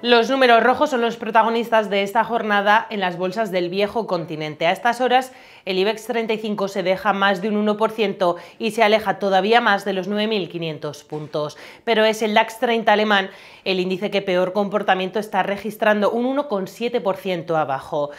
Los números rojos son los protagonistas de esta jornada en las bolsas del viejo continente. A estas horas, el IBEX 35 se deja más de un 1% y se aleja todavía más de los 9.500 puntos. Pero es el DAX 30 alemán el índice que peor comportamiento está registrando, un 1,7% abajo.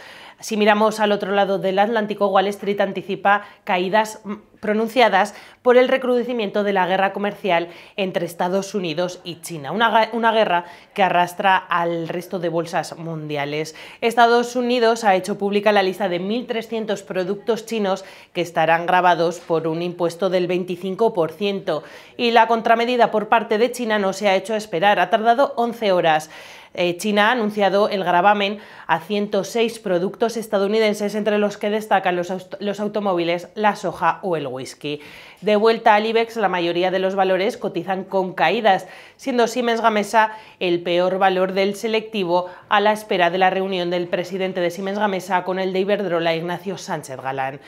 Si miramos al otro lado del Atlántico, Wall Street anticipa caídas pronunciadas por el recrudecimiento de la guerra comercial entre Estados Unidos y China, una, guerra que arrastra al resto de bolsas mundiales. Estados Unidos ha hecho pública la lista de 1.300 productos chinos que estarán grabados por un impuesto del 25% y la contramedida por parte de China no se ha hecho esperar, ha tardado 11 horas. Eh, China ha anunciado el gravamen a 106 productos estadounidenses, entre los que destacan los, automóviles, la soja o el whisky. De vuelta al IBEX, la mayoría de los valores cotizan con caídas, siendo Siemens Gamesa el peor valor del selectivo a la espera de la reunión del presidente de Siemens Gamesa con el de Iberdrola, Ignacio Sánchez Galán.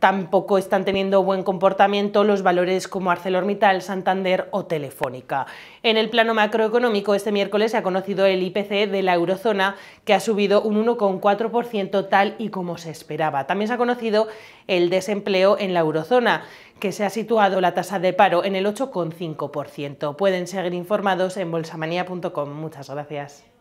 Tampoco están teniendo buen comportamiento los valores como ArcelorMittal, Santander o Telefónica. En el plano macroeconómico, este miércoles se ha conocido el IPC de la eurozona, que ha subido un 1,4% tal y como se esperaba. También se ha conocido el desempleo en la eurozona, que se ha situado la tasa de paro en el 8,5%. Pueden seguir informados en bolsamanía.com. Muchas gracias.